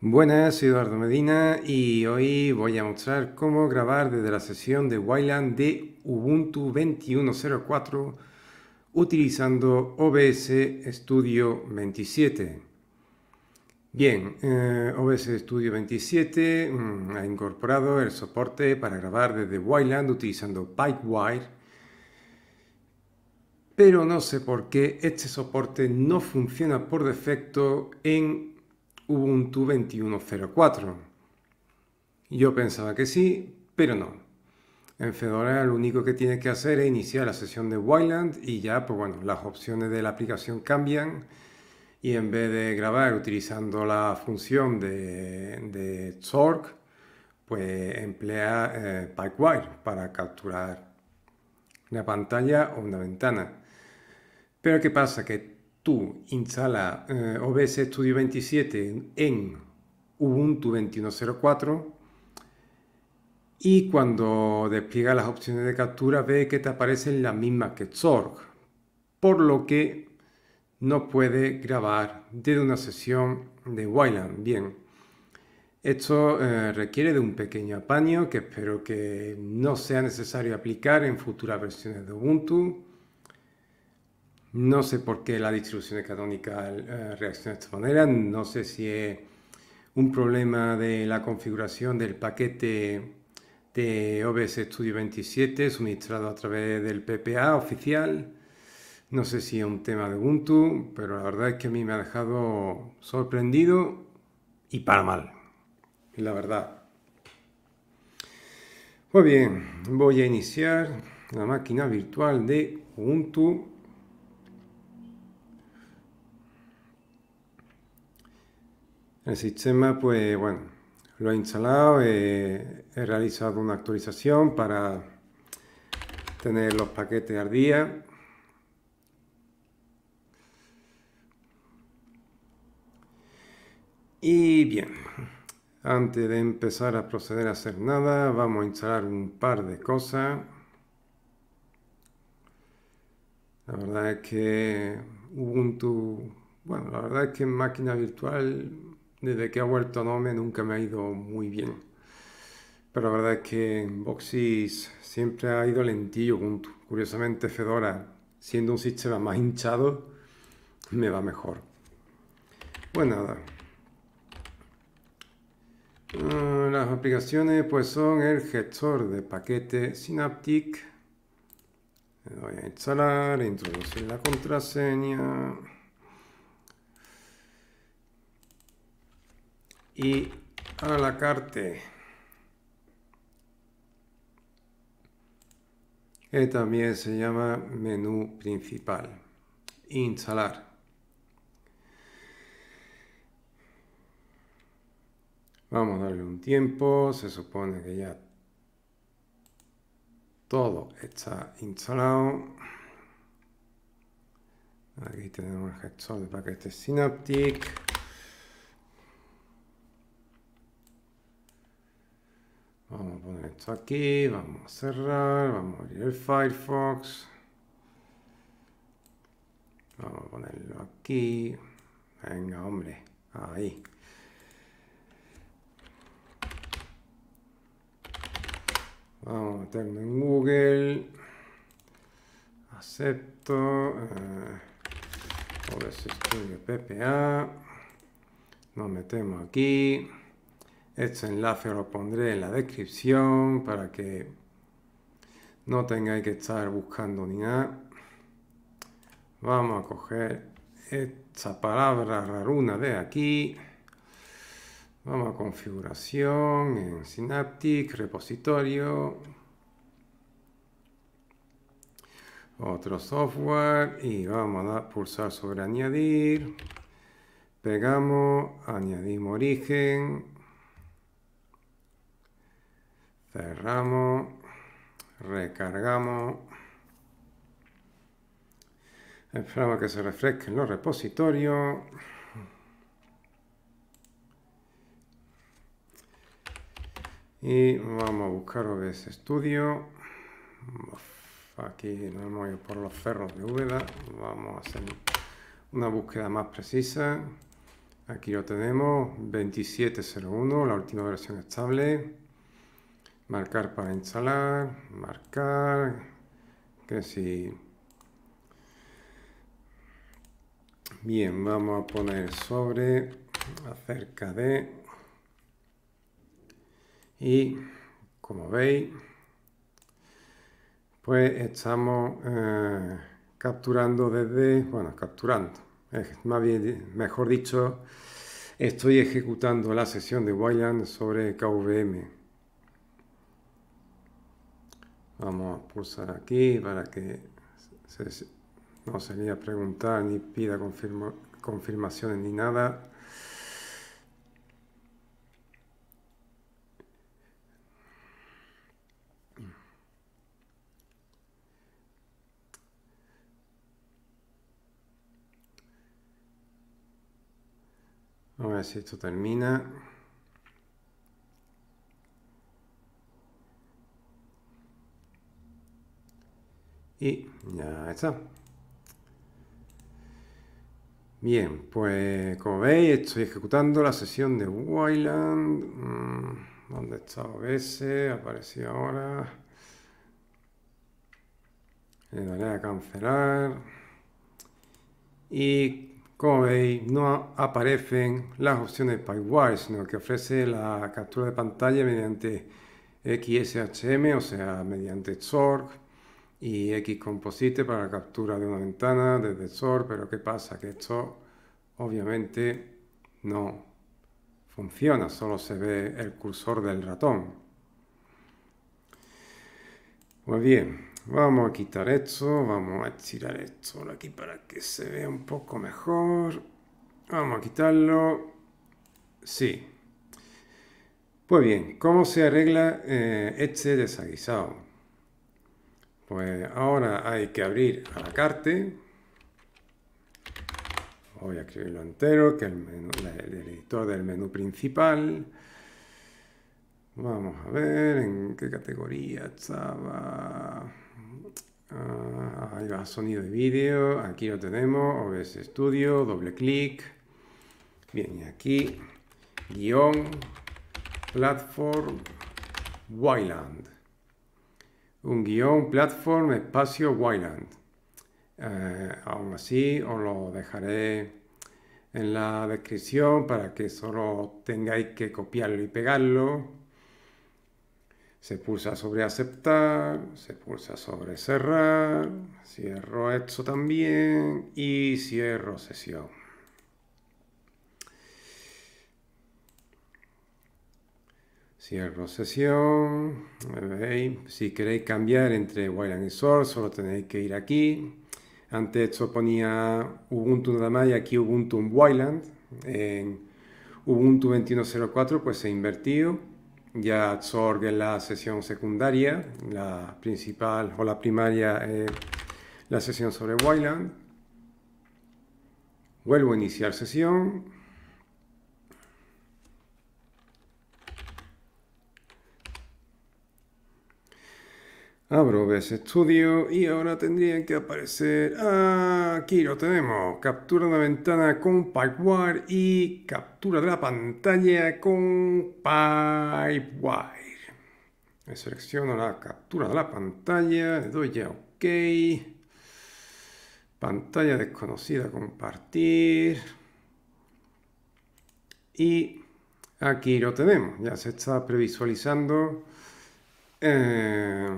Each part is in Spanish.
Buenas, soy Eduardo Medina y hoy voy a mostrar cómo grabar desde la sesión de Wayland de Ubuntu 21.04 utilizando OBS Studio 27. Bien, eh, OBS Studio 27 mm, ha incorporado el soporte para grabar desde Wayland utilizando Pipewire, pero no sé por qué este soporte no funciona por defecto en Ubuntu 21.04. Yo pensaba que sí, pero no. En Fedora lo único que tiene que hacer es iniciar la sesión de Wayland y ya, pues bueno, las opciones de la aplicación cambian y en vez de grabar utilizando la función de, de pues emplea PikeWire eh, Pipewire para capturar una pantalla o una ventana. Pero ¿qué pasa? Que Instala eh, OBS Studio 27 en Ubuntu 21.04 y cuando despliega las opciones de captura ve que te aparecen las mismas que Zorg, por lo que no puede grabar desde una sesión de Wayland. Bien, esto eh, requiere de un pequeño apaño que espero que no sea necesario aplicar en futuras versiones de Ubuntu no sé por qué la distribución económica eh, reacciona de esta manera, no sé si es un problema de la configuración del paquete de OBS Studio 27 suministrado a través del PPA oficial, no sé si es un tema de Ubuntu, pero la verdad es que a mí me ha dejado sorprendido y para mal, la verdad. Muy bien, voy a iniciar la máquina virtual de Ubuntu El sistema, pues bueno, lo he instalado, eh, he realizado una actualización para tener los paquetes al día. Y bien, antes de empezar a proceder a hacer nada, vamos a instalar un par de cosas. La verdad es que Ubuntu, bueno, la verdad es que en máquina virtual desde que ha vuelto Nome nunca me ha ido muy bien. Pero la verdad es que Boxis siempre ha ido lentillo. Curiosamente Fedora, siendo un sistema más hinchado, me va mejor. Pues nada. Mm, las aplicaciones pues son el gestor de paquete Synaptic. Voy a instalar, introducir la contraseña. y a la carte. Que también se llama menú principal. Instalar. Vamos a darle un tiempo. Se supone que ya todo está instalado. Aquí tenemos el gestor de paquetes Synaptic. Vamos a poner esto aquí, vamos a cerrar, vamos a abrir el Firefox. Vamos a ponerlo aquí. Venga, hombre, ahí. Vamos a meterlo en Google. Acepto. Eh, OBS Studio PPA. Nos metemos aquí. Este enlace lo pondré en la descripción para que no tengáis que estar buscando ni nada. Vamos a coger esta palabra raruna de aquí. Vamos a configuración, en Synaptic, repositorio, otro software y vamos a pulsar sobre añadir. Pegamos, añadimos origen, cerramos, recargamos, esperamos que se refresquen los repositorios. Y vamos a buscar OBS Studio. Aquí nos hemos ido por los cerros de Úbeda. Vamos a hacer una búsqueda más precisa. Aquí lo tenemos, 2701, la última versión estable marcar para instalar, marcar, que si... Bien, vamos a poner sobre acerca de... Y como veis, pues estamos eh, capturando desde... Bueno, capturando. mejor dicho, estoy ejecutando la sesión de Wayland sobre KVM. Vamos a pulsar aquí para que se, no a preguntar ni pida confirmaciones ni nada. a ver si esto termina. Y ya está. Bien, pues como veis estoy ejecutando la sesión de Wayland. Mm, ¿Dónde está OBS? Apareció ahora. Le daré a cancelar. Y como veis no aparecen las opciones PyWire, sino que ofrece la captura de pantalla mediante XSHM, o sea, mediante Sorg y X Composite para captura de una ventana desde SOR, pero ¿qué pasa? Que esto obviamente no funciona, solo se ve el cursor del ratón. Pues bien, vamos a quitar esto, vamos a estirar esto aquí para que se vea un poco mejor. Vamos a quitarlo. Sí. Pues bien, ¿cómo se arregla eh, este desaguisado? Pues ahora hay que abrir a la carte. Voy a escribirlo entero, que el, el editor del menú principal. Vamos a ver en qué categoría estaba. Ah, ahí va sonido de vídeo. Aquí lo tenemos. OBS Studio, doble clic. Bien, y aquí guión platform Wayland un guión, platform, espacio, Wayland. Eh, aún así, os lo dejaré en la descripción para que solo tengáis que copiarlo y pegarlo. Se pulsa sobre aceptar, se pulsa sobre cerrar, cierro esto también y cierro sesión. Cierro sesión. Si queréis cambiar entre Wayland y Source, solo tenéis que ir aquí. Antes yo ponía Ubuntu nada más y aquí Ubuntu en Wayland. En Ubuntu 21.04 pues se invertido. Ya absorbe es la sesión secundaria, la principal o la primaria es la sesión sobre Wayland. Vuelvo a iniciar sesión. Abro BS Studio y ahora tendrían que aparecer... Ah, aquí lo tenemos. Captura de la ventana con Pipewire y captura de la pantalla con Pipewire. Selecciono la captura de la pantalla, le doy ya OK. Pantalla desconocida, compartir. Y aquí lo tenemos. Ya se está previsualizando. Eh,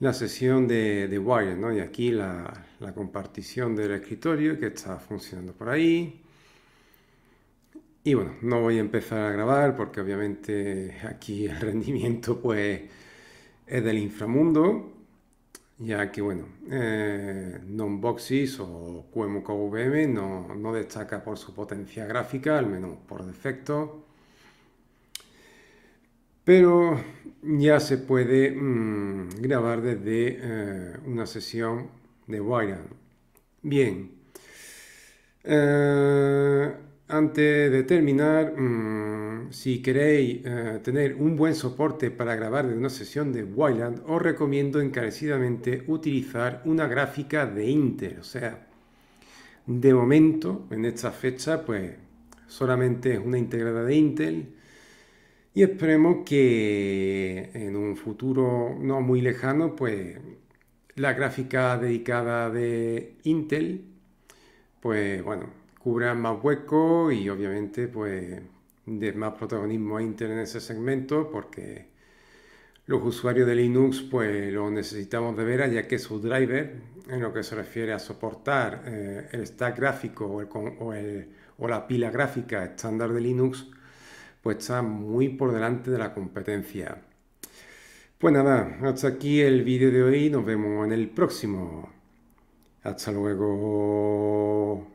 la sesión de, de Wire, ¿no? Y aquí la, compartición del escritorio que está funcionando por ahí. Y bueno, no voy a empezar a grabar porque obviamente aquí el rendimiento pues es del inframundo, ya que bueno, eh, non-boxes o QEMUCO no, no destaca por su potencia gráfica, al menos por defecto pero ya se puede mm, grabar desde eh, una sesión de Wireland. Bien, eh, antes de terminar, mm, si queréis eh, tener un buen soporte para grabar desde una sesión de Wireland, os recomiendo encarecidamente utilizar una gráfica de Intel. O sea, de momento, en esta fecha, pues solamente es una integrada de Intel y esperemos que en un futuro no muy lejano, pues la gráfica dedicada de Intel, pues bueno, cubra más hueco y obviamente pues de más protagonismo a Intel en ese segmento porque los usuarios de Linux pues lo necesitamos de ver ya que su driver en lo que se refiere a soportar eh, el stack gráfico o la pila gráfica estándar de Linux pues está muy por delante de la competencia. Pues nada, hasta aquí el vídeo de hoy, nos vemos en el próximo. Hasta luego.